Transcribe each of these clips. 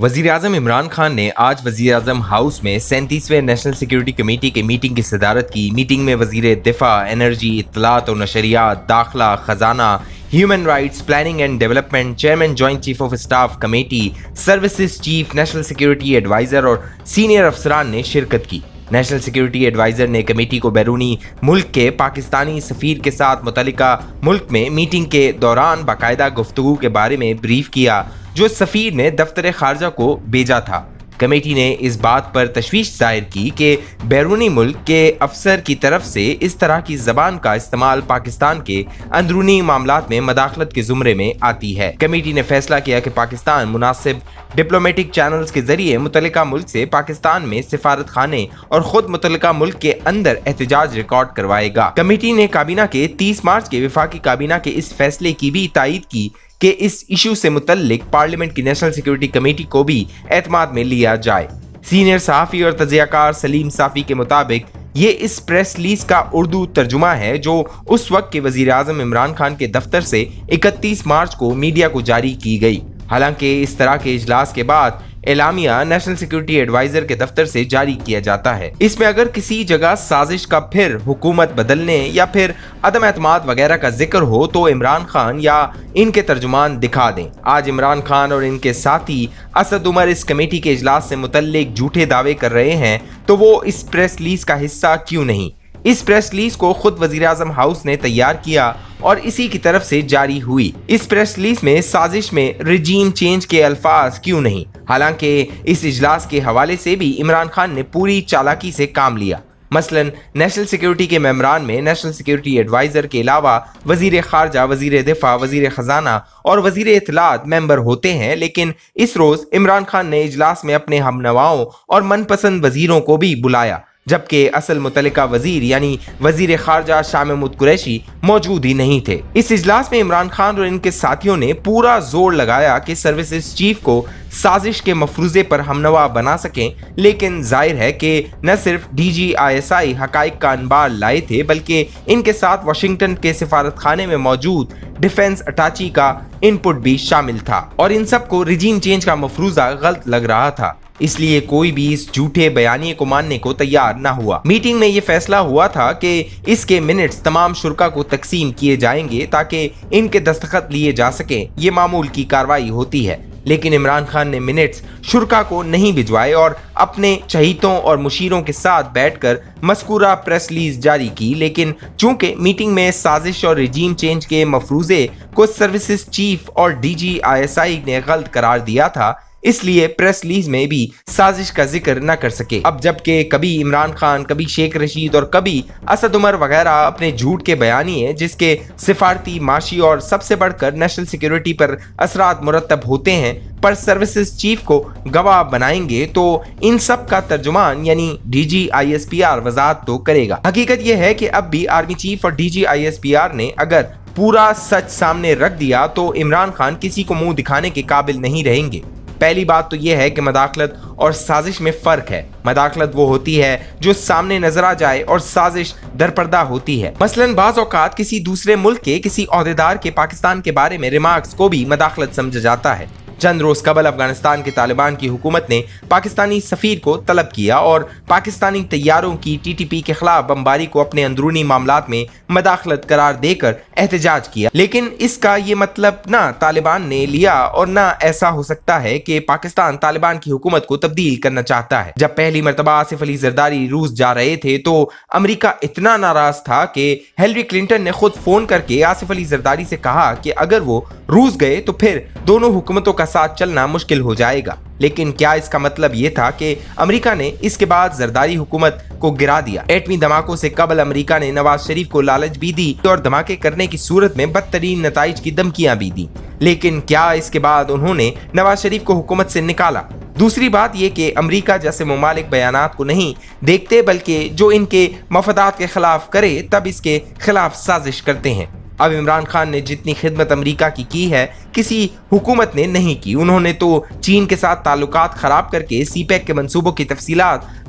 वजीर अजम इमरान खान ने आज वजी अजम हाउस में सैंतीसवें नेशनल सिक्योरिटी कमेटी की मीटिंग की सदारत की मीटिंग में वजीर दिफा एनर्जी इतलात और नशरियात दाखिला खजाना human rights planning and development chairman joint chief of staff committee service chief national security adviser और सीनियर अफसरान ने शिरकत की नेशनल सिक्योरिटी एडवाइज़र ने कमेटी को बैरूनी मुल्क के पाकिस्तानी सफ़ीर के साथ मुतलिका मुल्क में मीटिंग के दौरान बाकायदा गुफ्तु के बारे में ब्रीफ किया जो सफ़ीर ने दफ्तर खारजा को भेजा था कमेटी ने इस बात पर तशवीश जाहिर की कि बैरूनी मुल्क के अफसर की तरफ से इस तरह की जबान का इस्तेमाल पाकिस्तान के अंदरूनी मामला में मदाखलत के जुमरे में आती है कमेटी ने फैसला किया कि पाकिस्तान मुनासिब डिप्लोमेटिक चैनल्स के जरिए मुतल मुल्क से पाकिस्तान में सिफारत खाने और खुद मुतल मुल्क के अंदर एहतजाज रिकॉर्ड करवाएगा कमेटी ने काबीना के 30 मार्च के विफाकी काबीना के इस फैसले की भी तायद की कि इस इशू से मुतलक पार्लियामेंट की नेशनल सिक्योरिटी कमेटी को भी एतमाद में लिया जाए सीनियर सहाफ़ी और तजियाकार सलीम साफ़ी के मुताबिक ये इस प्रेस रिलीज का उर्दू तर्जुमा है जो उस वक्त के वजीर अजम इमरान खान के दफ्तर से 31 मार्च को मीडिया को जारी की गई हालांकि इस तरह के इजलास के बाद एलामिया नेशनल सिक्योरिटी एडवाइजर के दफ्तर से जारी किया जाता है इसमें अगर किसी जगह साजिश का फिर हुकूमत बदलने या फिर अदम एतम वगैरह का जिक्र हो तो इमरान खान या इनके तर्जुमान दिखा दें आज इमरान खान और इनके साथी असद उमर इस कमेटी के इजलास से मुतल झूठे दावे कर रहे हैं तो वो इस प्रेस लीज का हिस्सा क्यों नहीं इस प्रेस रिलीज को खुद वजीर अजम हाउस ने तैयार किया और इसी की तरफ से जारी हुई इस प्रेस रिलीज में साजिश में रिजीम चेंज के अल्फाज क्यों नहीं हालांकि इस इजलास के हवाले से भी इमरान खान ने पूरी चालाकी से काम लिया मसलन नेशनल सिक्योरिटी के मेम्बरान में नेशनल सिक्योरिटी एडवाइज़र के अलावा वजीर खारजा वजीर दिफा वजीर ख़जाना और वजीर इतलात मेंबर होते हैं लेकिन इस रोज़ इमरान खान ने इजलास में अपने हमनवाओं और मनपसंद वजीरों को भी बुलाया जबकि असल मुतल वजीर यानी वजीर खारजा शाह महमूद कुरैशी मौजूद ही नहीं थे इस इजलास में इमरान खान और इनके साथियों ने पूरा जोर लगाया कि सर्विसेज चीफ को साजिश के मफरूजे पर हमनवा बना सकें लेकिन जाहिर है कि न सिर्फ D G I S I हक का अनबार लाए थे बल्कि इनके साथ वाशिंगटन के सिफारत खाने में मौजूद डिफेंस अटाची का इनपुट भी शामिल था और इन सबको रिजीम चेंज का मफरूजा गलत लग रहा था इसलिए कोई भी इस झूठे बयानी को मानने को तैयार न हुआ मीटिंग में ये फैसला हुआ था कि इसके मिनट्स तमाम शुरा को तकसीम किए जाएंगे ताकि इनके दस्तखत लिए जा सके ये मामूल की कार्रवाई होती है लेकिन इमरान खान ने मिनट्स शुरा को नहीं भिजवाए और अपने शहीदों और मुशीरों के साथ बैठकर मस्कूरा प्रेस लीज जारी की लेकिन चूंकि मीटिंग में साजिश और रिजीम चेंज के मफरूजे को सर्विसेज चीफ और डीजीआईएसआई ने गलत करार दिया था इसलिए प्रेस लीज में भी साजिश का जिक्र न कर सके अब जबकि कभी इमरान खान कभी शेख रशीद और कभी असद उमर वगैरह अपने झूठ के बयानी जिसके सिफारती माशी और सबसे बढ़कर नेशनल सिक्योरिटी पर असरा मुरतब होते हैं पर सर्विसेज चीफ को गवाह बनाएंगे तो इन सब का तर्जुमान यानी डीजी आईएसपीआर वजात तो करेगा हकीकत यह है कि अब भी आर्मी चीफ और डीजी आईएसपीआर ने अगर पूरा सच सामने रख दिया तो इमरान खान किसी को मुंह दिखाने के काबिल नहीं रहेंगे पहली बात तो यह है कि मदाखलत और साजिश में फ़र्क है मदाखलत वो होती है जो सामने नजर आ जाए और साजिश दरपर्दा होती है मसलन बाज औकात किसी दूसरे मुल्क के किसी अहदेदार के पाकिस्तान के बारे में रिमार्क्स को भी मदाखलत समझा जाता है चंद रोज कबल अफगानिस्तान के तालिबान की हुकूमत ने पाकिस्तानी सफ़ीर को तलब किया और पाकिस्तानी तैयारों की टीटीपी के खिलाफ बमबारी को अपने अंदरूनी मामला में मदाखलत करार देकर एहतजाज किया लेकिन इसका ये मतलब न तालिबान ने लिया और न ऐसा हो सकता है कि पाकिस्तान तालिबान की हुकूमत को तब्दील करना चाहता है जब पहली मरतबा आसिफ अली जरदारी रूस जा रहे थे तो अमरीका इतना नाराज था कि हेलरी क्लिंटन ने खुद फोन करके आसिफ अली जरदारी से कहा कि अगर वो रूस गए तो फिर दोनों हुकूमतों का का साथ चलना मुश्किल हो जाएगा लेकिन क्या इसका मतलब ये था कि अमेरिका ने इसके बाद जरदारी हुकूमत को गिरा दिया एटमी धमाकों से कबल अमेरिका ने नवाज शरीफ को लालच भी दी और धमाके करने की सूरत में बदतरीन नतज की धमकियाँ भी दी लेकिन क्या इसके बाद उन्होंने नवाज शरीफ को हुकूमत से निकाला दूसरी बात ये कि अमेरिका जैसे ममालिक बयान को नहीं देखते बल्कि जो इनके मफदात के खिलाफ करे तब इसके खिलाफ साजिश करते हैं अब इमरान खान ने जितनी खिदमत अमेरिका की की है किसी हुकूमत ने नहीं की उन्होंने तो चीन के साथ ताल्लुक खराब करके पैक e के मनसूबों की एम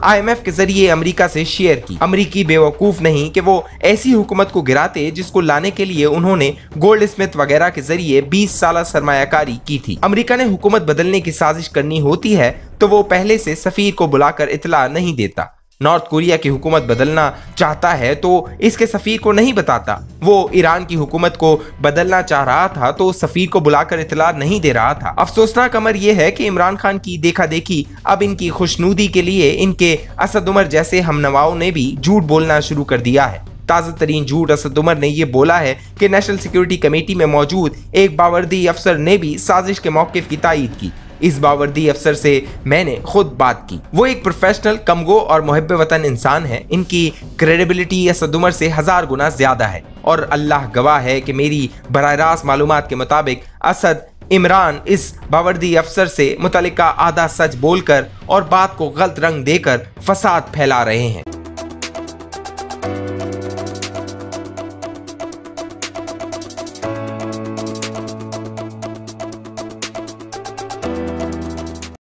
आईएमएफ के जरिए अमेरिका से शेयर की अमेरिकी बेवकूफ नहीं कि वो ऐसी हुकूमत को गिराते जिसको लाने के लिए उन्होंने गोल्ड स्मिथ वगैरह के जरिए 20 साल सरमाकारी की थी अमेरिका ने हुकूमत बदलने की साजिश करनी होती है तो वो पहले से सफीर को बुलाकर इतला नहीं देता नॉर्थ कोरिया की हुकूमत बदलना चाहता है तो इसके सफ़ीर को नहीं बताता वो ईरान की हुकूमत को बदलना चाह रहा था तो सफ़ीर को बुलाकर इतला नहीं दे रहा था अफसोसनाक अमर यह है कि इमरान खान की देखा देखी अब इनकी खुशनूदी के लिए इनके असद उमर जैसे हमनवाओं ने भी झूठ बोलना शुरू कर दिया है ताज़ा तरीन झूठ असद उमर ने यह बोला है कि नेशनल सिक्योरिटी कमेटी में मौजूद एक बावर्दी अफसर ने भी साजिश के मौके की तायद की इस बावर्दी अफसर से मैंने खुद बात की वो एक प्रोफेशनल कमगो और मुहब वतन इंसान है इनकी क्रेडिबिलिटी या सदुमर से हजार गुना ज्यादा है और अल्लाह गवाह है कि मेरी बर रास्त मालूम के मुताबिक असद इमरान इस बावर्दी अफसर से मुतल आधा सच बोलकर और बात को गलत रंग देकर फसाद फैला रहे हैं